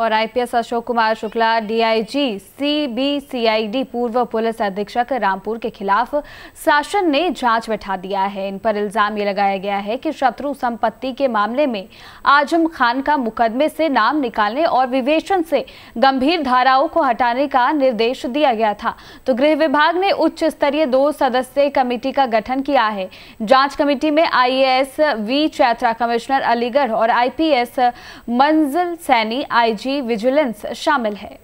और IPS Ashok Kumar Shukla DIG CBCID पूर्व police अधीक्षक रामपुर के खिलाफ शासन ने जांच बैठा दिया है इन पर इल्जाम ये लगाया गया है कि शत्रु संपत्ति के मामले में आजम खान का मुकदमे से नाम निकालने और विवेचन से गंभीर धाराओं को हटाने का निर्देश दिया गया था तो गृह विभाग ने उच्च स्तरीय दो सदस्य कमेटी का गठन किया है जांच कमेटी में I V Chaitra commissioner Aligarh और आईपीएस मंजिल सैनी आई एनर्जी विजिलेंस शामिल है